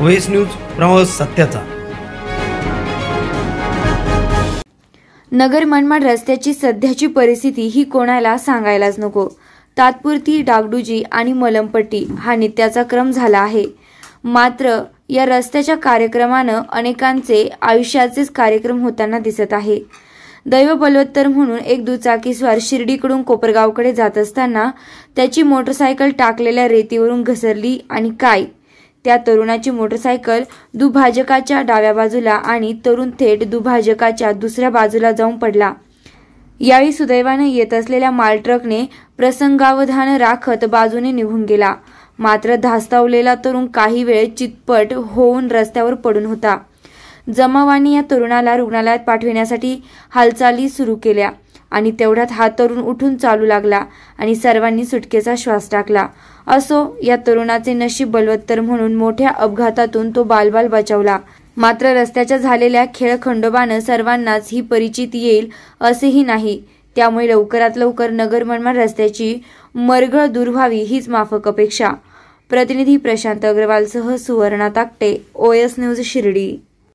वेस न्यूज प्रवास सत्याचा नगर मनमाड रस्त्याची सध्याची परिस्थिती ही कोणाला सांगायलाच नको तात्पुरती डागडुजी आणि मलमपट्टी हा नित्याचा क्रम झाला आहे मात्र या रस्त्याच्या कार्यक्रमानं अनेकांचे आयुष्याचेच कार्यक्रम होताना दिसत आहे दैव बलवत्तर म्हणून एक दुचाकीस्वार शिर्डीकडून कोपरगावकडे जात असताना त्याची मोटरसायकल टाकलेल्या रेतीवरून घसरली आणि काय त्या तरुणाची मोटरसायकल दुभाजकाच्या डाव्या बाजूला आणि तरुण थेट दुभाजकाच्या दुसऱ्या बाजूला जाऊन पडला यावेळी सुदैवाने येत असलेल्या मालट्रकने प्रसंगावधान राखत बाजूने निघून गेला मात्र धास्तावलेला तरुण काही वेळ चितपट होऊन रस्त्यावर पडून होता जमावाने या तरुणाला रुग्णालयात पाठविण्यासाठी हालचाली सुरू केल्या आणि तेवढ्यात हा तरुण उठून चालू लागला आणि सर्वांनी सुटकेचा श्वास टाकला असो या तरुणाचे नशीब बलवत्तर म्हणून मोठ्या अपघातातून तो बालबाल बचावला मात्र रस्त्याच्या झालेल्या खेळ खंडोबानं सर्वांनाच ही परिचित येईल असेही नाही त्यामुळे लवकरात लवकर नगर मनमाड रस्त्याची मरगळ दूर व्हावी हीच माफक अपेक्षा प्रतिनिधी प्रशांत अग्रवालसह सुवर्णा ताकटे ओएस न्यूज शिर्डी